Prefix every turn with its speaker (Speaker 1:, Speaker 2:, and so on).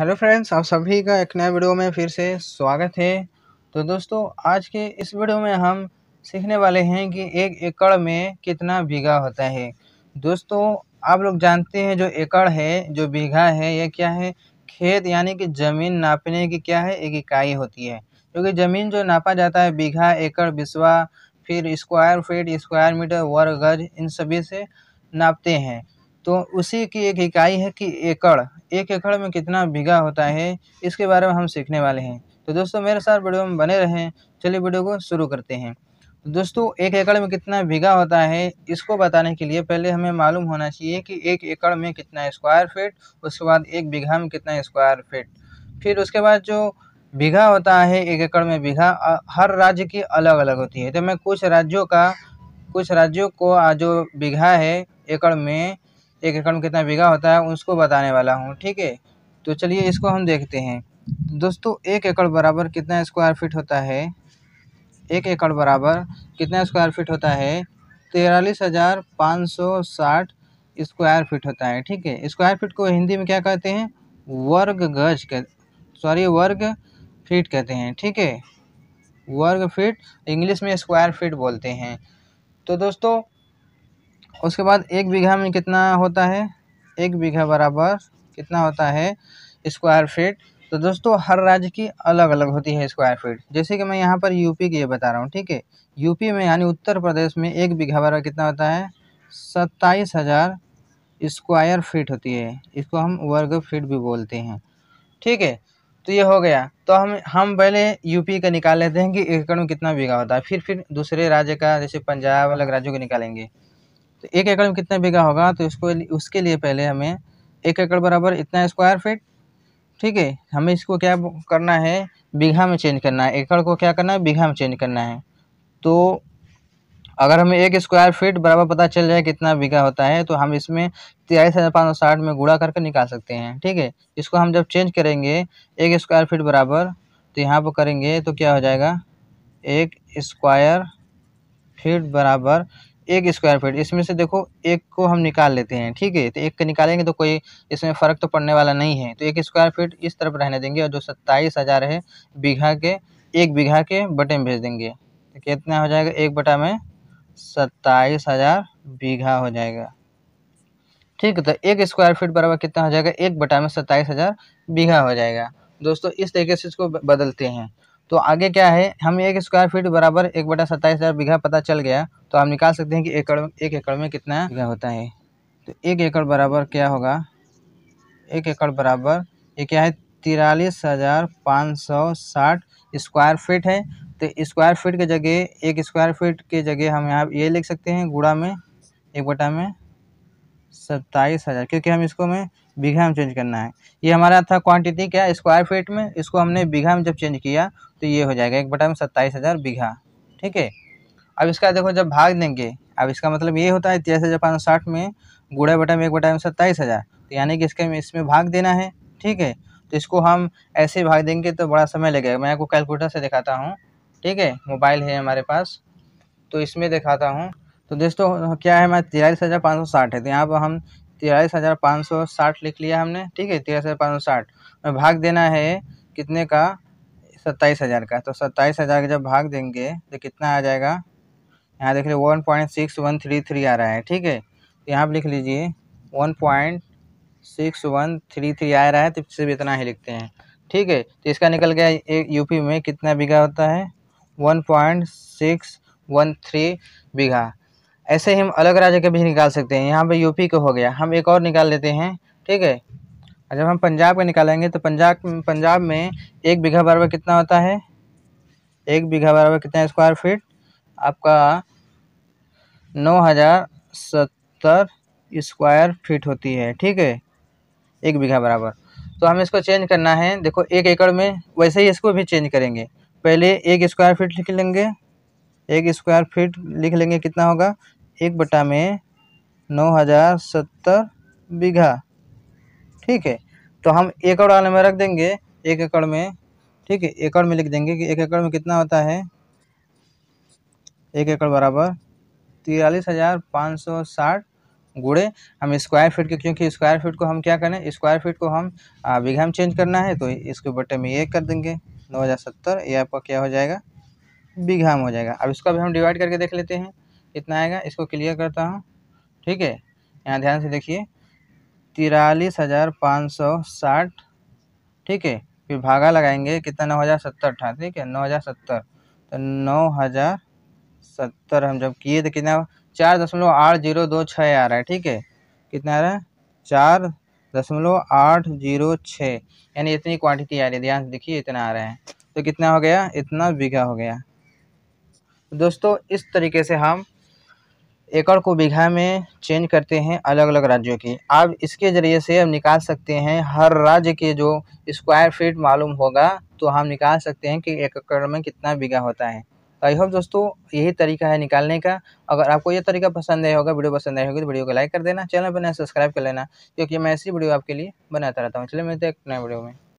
Speaker 1: hello friends आप सभी का एक नए वीडियो में फिर से स्वागत है तो दोस्तों आज के इस वीडियो में हम सीखने वाले हैं कि एक एकड़ में कितना बीघा होता है दोस्तों आप लोग जानते हैं जो एकड़ है जो बीघा है यह क्या है खेत यानी कि ज़मीन नापने की क्या है एक इकाई होती है क्योंकि ज़मीन जो नापा जाता है बीघा एकड़ बिस्वा फिर स्क्वायर फीट स्क्वायर मीटर वर्ग गज इन सभी से नापते हैं तो उसी की एक इकाई है कि एकड़ एक एकड़ में कितना बीघा होता है इसके बारे में हम सीखने वाले हैं तो दोस्तों मेरे साथ वीडियो में बने रहें चलिए वीडियो को शुरू करते हैं तो दोस्तों एक एकड़ में कितना बीघा होता है इसको बताने के लिए पहले हमें मालूम होना चाहिए कि एक एकड़ में कितना स्क्वायर फीट उसके बाद एक बीघा में कितना स्क्वायर फीट फिर उसके बाद जो बीघा होता है एक एकड़ में बीघा हर राज्य की अलग अलग होती है तो मैं कुछ राज्यों का कुछ राज्यों को जो बीघा है एकड़ में एक एकड़ में कितना बीघा होता है उसको बताने वाला हूँ ठीक है तो चलिए इसको हम देखते हैं दोस्तों एक एकड़ बराबर कितना स्क्वायर फीट होता है एक एकड़ बराबर कितना स्क्वायर फीट होता है तेरालीस हज़ार पाँच सौ साठ स्क्वायर फीट होता है ठीक है स्क्वायर फीट को हिंदी में क्या कहते हैं वर्ग गज कह सॉरी वर्ग फीट कहते हैं ठीक है वर्ग फीट इंग्लिश में स्क्वायर फीट बोलते हैं तो दोस्तों उसके बाद एक बीघा में कितना होता है एक बीघा बराबर कितना होता है स्क्वायर फीट तो दोस्तों हर राज्य की अलग अलग होती है स्क्वायर फीट जैसे कि मैं यहाँ पर यूपी की ये बता रहा हूँ ठीक है यूपी में यानी उत्तर प्रदेश में एक बीघा बराबर कितना होता है सत्ताईस हज़ार स्क्वायर फीट होती है इसको हम वर्ग फीट भी बोलते हैं ठीक है तो ये हो गया तो हम हम पहले यूपी का निकाल लेते हैं कि एकड़ में कितना बीघा होता है फिर फिर दूसरे राज्य का जैसे पंजाब अलग राज्यों का निकालेंगे तो एक एकड़ में कितना बीघा होगा तो इसको उसके लिए पहले हमें एक एकड़ बराबर इतना स्क्वायर फीट ठीक है हमें इसको क्या करना है बीघा में चेंज करना है एकड़ को क्या करना है बीघा में चेंज करना है तो अगर हमें एक स्क्वायर फीट बराबर पता चल जाए कितना बीघा होता है तो हम इसमें तेईस हज़ार पाँच सौ साठ में गुड़ा करके निकाल सकते हैं ठीक है इसको हम जब चेंज करेंगे एक स्क्वायर फीट बराबर तो यहाँ पर करेंगे तो क्या हो जाएगा एक स्क्वायर फीट बराबर एक स्क्वायर फीट इसमें से देखो एक को हम निकाल लेते हैं ठीक है तो एक का निकालेंगे तो कोई इसमें फ़र्क तो पड़ने वाला नहीं है तो एक स्क्वायर फीट इस तरफ रहने देंगे और जो सत्ताईस हज़ार है बीघा के एक बीघा के बटे में भेज देंगे तो कितना हो जाएगा एक बटा में सत्ताईस हज़ार बीघा हो जाएगा ठीक है तो एक स्क्वायर फीट बराबर कितना हो जाएगा एक बटा में सत्ताईस हज़ार बीघा हो जाएगा दोस्तों इस तरीके से इसको बदलते हैं तो आगे क्या है हम एक स्क्वायर फीट बराबर एक बटा सत्ताईस हज़ार बीघा पता चल गया तो आप निकाल सकते हैं कि एकड़ एक एकड़ में कितना होता है तो एक एकड़ बराबर क्या होगा एक एकड़ बराबर ये क्या है तिरालीस हज़ार पाँच सौ साठ स्क्वायर फीट है तो स्क्वायर फीट के जगह एक स्क्वायर फीट के जगह हम यहाँ ये लिख सकते हैं गुड़ा में एक बटा में सत्ताईस हज़ार क्योंकि हम इसको में बीघा में चेंज करना है ये हमारा था क्वांटिटी क्या स्क्वायर फीट में इसको हमने बीघा में जब चेंज किया तो ये हो जाएगा एक बटा में सत्ताईस हज़ार बीघा ठीक है अब इसका देखो जब भाग देंगे अब इसका मतलब ये होता है तेईस हज़ार पाँच सौ साठ में गुड़ा बटा में एक बटा में सत्ताईस हज़ार तो यानी कि इसके इसमें भाग देना है ठीक है तो इसको हम ऐसे भाग देंगे तो बड़ा समय लगेगा मैं आपको कैलकुलेटर से दिखाता हूँ ठीक है मोबाइल है हमारे पास तो इसमें दिखाता हूँ तो दोस्तों क्या है मैं तिरालीस हज़ार पाँच सौ साठ है तो यहाँ पर हम तिरालीस हज़ार पाँच सौ साठ लिख लिया हमने ठीक है तिरालीस हज़ार पाँच सौ साठ में भाग देना है कितने का सत्ताईस हज़ार का तो सत्ताईस हज़ार का जब भाग देंगे तो कितना आ जाएगा यहाँ देख लीजिए one point six one three three आ रहा है ठीक है तो यहाँ पर लिख लीजिए one point six one three three आ रहा है तो सिर्फ इतना ही लिखते हैं ठीक है तो इसका निकल गया एक यूपी में कितना बीघा होता है one point six one three बीघा ऐसे ही हम अलग राज्य के भी निकाल सकते हैं यहाँ पर यूपी का हो गया हम एक और निकाल लेते हैं ठीक है जब हम पंजाब का निकालेंगे तो पंजाब पंजाब में एक बीघा बराबर कितना होता है एक बीघा बराबर कितना स्क्वायर फीट आपका नौ हज़ार सत्तर स्क्वायर फीट होती है ठीक है एक बीघा बराबर तो हमें इसको चेंज करना है देखो एक एकड़ में वैसे ही इसको भी चेंज करेंगे पहले एक स्क्वायर फीट लिख लेंगे एक स्क्वायर फीट लिख लेंगे कितना होगा एक बटा में नौ हज़ार सत्तर बीघा ठीक है तो हम एकड़ वाले में रख देंगे एक एकड़ में ठीक है एकड़ में लिख देंगे कि एक एकड़ में कितना होता है एक एकड़ बराबर तिरालीस हज़ार पाँच सौ साठ गुड़े हम स्क्वायर फीट के क्योंकि स्क्वायर फीट को हम क्या करें स्क्वायर फीट को हम बीघा में चेंज करना है तो इसके बटे में ये कर देंगे नौ हज़ार सत्तर ये आपका क्या हो जाएगा बीघा में हो जाएगा अब इसको अभी हम डिवाइड करके देख लेते हैं कितना आएगा इसको क्लियर करता हूँ ठीक है यहाँ ध्यान से देखिए तिरालीस हज़ार पाँच सौ साठ ठीक है फिर भागा लगाएंगे कितना नौ हज़ार सत्तर था ठीक है नौ हज़ार सत्तर तो नौ हज़ार सत्तर हम जब किए तो कितना चार दशमलव आठ जीरो दो छः आ रहा है ठीक है कितना आ रहा है चार दशमलव आठ जीरो छः यानी इतनी क्वांटिटी आ रही है ध्यान से देखिए इतना आ रहा है तो कितना हो गया इतना बीघा हो गया दोस्तों इस तरीके से हम एकड़ को बीघा में चेंज करते हैं अलग अलग राज्यों की आप इसके ज़रिए से हम निकाल सकते हैं हर राज्य के जो स्क्वायर फीट मालूम होगा तो हम निकाल सकते हैं कि एक एकड़ में कितना बीघा होता है तो आई होप दोस्तों यही तरीका है निकालने का अगर आपको ये तरीका पसंद आया होगा वीडियो पसंद आई होगी तो वीडियो को लाइक कर देना चैनल पर नया सब्सक्राइब कर लेना क्योंकि मैं ऐसी वीडियो आपके लिए बनाता रहता हूँ चलिए मिलते हैं नए वीडियो में